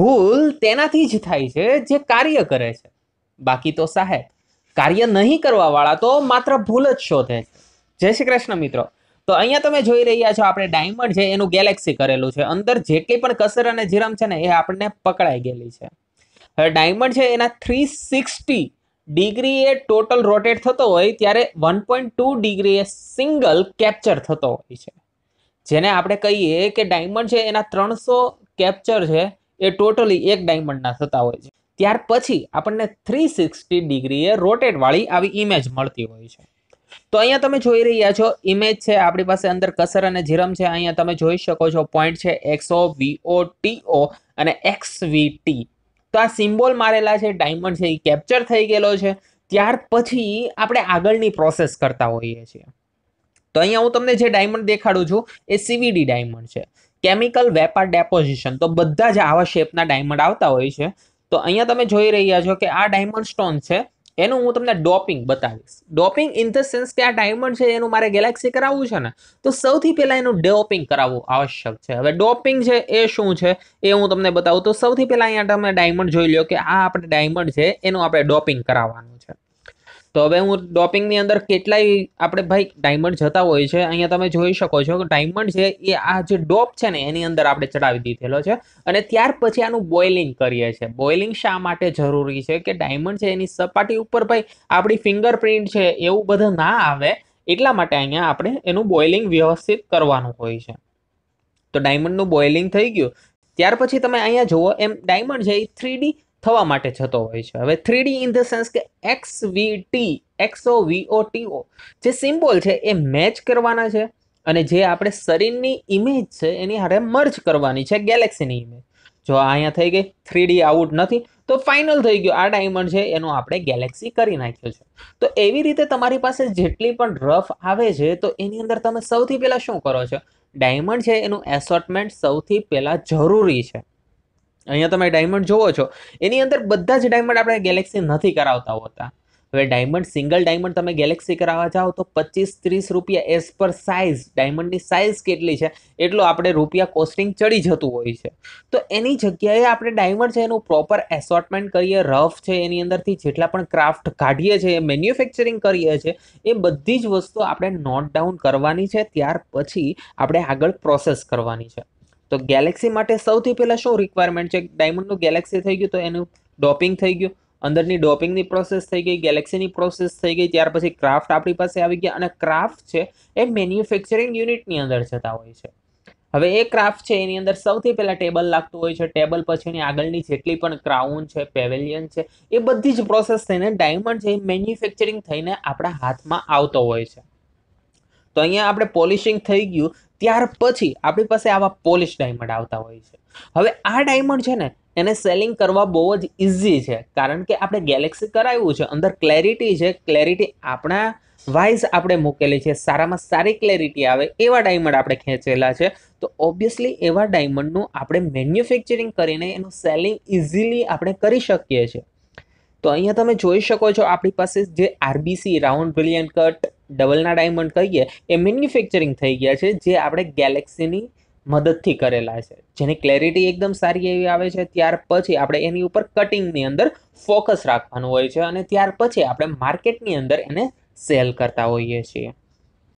ભૂલ તેનાથી જ થાય છે જે કાર્ય કરે છે બાકી તો સાહેબ કાર્ય નહીં કરવાવાળા તો માત્ર ભૂલ જ શોધે છે જય શ્રી કૃષ્ણ મિત્રો તો અહીંયા તમે જોઈ રહ્યા છો આપણે ડાયમંડ છે એનું ગેલેક્સી કરેલું છે અંદર જેટલી પણ કસર અને જીરમ છે ને એ આપણને પકડાઈ ગયેલી છે હવે ડાયમંડ છે એના થ્રી સિક્સટી ડિગ્રી એ ટોટલ રોટેટ થતો હોય ત્યારે વન પોઈન્ટ ટુ ડિગ્રી એ સિંગલ કેપ્ચર થતો હોય છે જેને આપણે કહીએ કે ડાયમંડ છે એના ત્રણસો કેપ્ચર છે એ ટોટલી એક ડાયમંડના થતા હોય છે ત્યાર પછી આપણને થ્રી સિક્સટી ડિગ્રીએ રોટેટવાળી આવી ઇમેજ મળતી હોય છે તો અહીંયા તમે જોઈ રહ્યા છો ઇમેજ છે આપણી પાસે અંદર કસર અને જીરમ છે અહીંયા તમે જોઈ શકો છો પોઈન્ટ છે એક્સો વીઓ ટીઓ અને એક્સ ટી તો આ સિમ્બોલ મારેલા છે ડાયમંડ છે એ કેપ્ચર થઈ ગયેલો છે ત્યાર પછી આપણે આગળની પ્રોસેસ કરતા હોઈએ છીએ તો અહીંયા હું તમને જે ડાયમંડ દેખાડું છું એ સીવીડી ડાયમંડ છે કેમિકલ વેપાર ડેપોઝિશન તો બધા જ આવા શેપના ડાયમંડ આવતા હોય છે તો અહીંયા તમે જોઈ રહ્યા છો કે આ ડાયમંડ સ્ટોન છે એનું હું તમને ડોપિંગ બતાવીશ ડોપિંગ ઇન ધ સેન્સ કે આ ડાયમંડ છે એનું મારે ગેલેક્સી કરાવવું છે ને તો સૌથી પહેલાં એનું ડોપિંગ કરાવવું આવશ્યક છે હવે ડોપિંગ છે એ શું છે એ હું તમને બતાવું તો સૌથી પહેલાં અહીંયા તમે ડાયમંડ જોઈ લો કે આ આપણે ડાયમંડ છે એનું આપણે ડોપિંગ કરાવવાનું તો હવે હું ડોપિંગની અંદર કેટલાય આપણે ભાઈ ડાયમંડ જતા હોય છે અહીંયા તમે જોઈ શકો છો કે ડાયમંડ છે એ આ જે ડોપ છે ને એની અંદર આપણે ચડાવી દીધેલો છે અને ત્યાર પછી આનું બોઇલિંગ કરીએ છીએ બોઇલિંગ શા માટે જરૂરી છે કે ડાયમંડ છે એની સપાટી ઉપર ભાઈ આપણી ફિંગરપ્રિન્ટ છે એવું બધું ના આવે એટલા માટે અહીંયા આપણે એનું બોઇલિંગ વ્યવસ્થિત કરવાનું હોય છે તો ડાયમંડનું બોઇલિંગ થઈ ગયું ત્યાર પછી તમે અહીંયા જુઓ એમ ડાયમંડ છે એ થ્રીડી થવા માટે જતો હોય છે હવે થ્રીડી ઇન ધ સેન્સ કે એક્સ વી ટી એક્સો વીઓ ટીઓ જે સિમ્બોલ છે એ મેચ કરવાના છે અને જે આપણે શરીરની ઇમેજ છે એની હારે મર્જ કરવાની છે ગેલેક્સીની ઇમેજ જો અહીંયા થઈ ગઈ થ્રીડી આઉટ નથી તો ફાઇનલ થઈ ગયો આ ડાયમંડ છે એનો આપણે ગેલેક્સી કરી નાખ્યો છે તો એવી રીતે તમારી પાસે જેટલી પણ રફ આવે છે તો એની અંદર તમે સૌથી પહેલાં શું કરો છો ડાયમંડ છે એનું એસોર્ટમેન્ટ સૌથી પહેલાં જરૂરી છે અહીંયા તમે ડાયમંડ જોવો છો એની અંદર બધા જ ડાયમંડ આપણે ગેલેક્સી નથી કરાવતા હોતા હવે ડાયમંડ સિંગલ ડાયમંડ તમે ગેલેક્સી કરાવવા જાઓ તો પચીસ ત્રીસ રૂપિયા એઝ પર સાઇઝ ડાયમંડની સાઇઝ કેટલી છે એટલો આપણે રૂપિયા કોસ્ટિંગ ચડી જતું હોય છે તો એની જગ્યાએ આપણે ડાયમંડ છે એનું પ્રોપર એસોર્ટમેન્ટ કરીએ રફ છે એની અંદરથી જેટલા પણ ક્રાફ્ટ કાઢીએ છીએ મેન્યુફેક્ચરિંગ કરીએ છીએ એ બધી જ વસ્તુ આપણે નોટ ડાઉન કરવાની છે ત્યાર પછી આપણે આગળ પ્રોસેસ કરવાની છે તો ગેલેક્સી માટે સૌથી પહેલાં શું રિક્વાયરમેન્ટ છે ડાયમંડનું ગેલેક્સી થઈ ગયું તો એનું ડોપિંગ થઈ ગયું અંદરની ડોપિંગની પ્રોસેસ થઈ ગઈ ગેલેક્સીની પ્રોસેસ થઈ ગઈ ત્યાર પછી ક્રાફ્ટ આપણી પાસે આવી ગયા અને ક્રાફ્ટ છે એ મેન્યુફેક્ચરિંગ યુનિટની અંદર જતા હોય છે હવે એ ક્રાફ્ટ છે એની અંદર સૌથી પહેલાં ટેબલ લાગતું હોય છે ટેબલ પછીની આગળની જેટલી પણ ક્રાઉન છે પેવેલિયન છે એ બધી જ પ્રોસેસ થઈને ડાયમંડ છે એ મેન્યુફેક્ચરિંગ થઈને આપણા હાથમાં આવતો હોય છે તો અહીંયા આપણે પોલિશિંગ થઈ ગયું ત્યાર પછી આપણી પાસે આવા પોલિશ ડાયમંડ આવતા હોય છે હવે આ ડાયમંડ છે ને એને સેલિંગ કરવા બહુ જ ઇઝી છે કારણ કે આપણે ગેલેક્સી કરાવ્યું છે અંદર ક્લેરિટી છે ક્લેરિટી આપણા વાઇઝ આપણે મૂકેલી છે સારામાં સારી ક્લેરિટી આવે એવા ડાયમંડ આપણે ખેંચેલા છે તો ઓબ્વિયસલી એવા ડાયમંડનું આપણે મેન્યુફેક્ચરિંગ કરીને એનું સેલિંગ ઇઝીલી આપણે કરી શકીએ છીએ તો અહીંયા તમે જોઈ શકો છો આપણી પાસે જે આરબીસી રાઉન્ડ બ્રિલિયન કટ ડબલના ડાયમંડ કહીએ એ મેન્યુફેક્ચરિંગ થઈ ગયા છે જે આપણે ગેલેક્સીની મદદથી કરેલા છે જેની ક્લેરિટી એકદમ સારી એવી આવે છે ત્યાર પછી આપણે એની ઉપર કટિંગની અંદર ફોકસ રાખવાનું હોય છે અને ત્યાર પછી આપણે માર્કેટની અંદર એને સેલ કરતા હોઈએ છીએ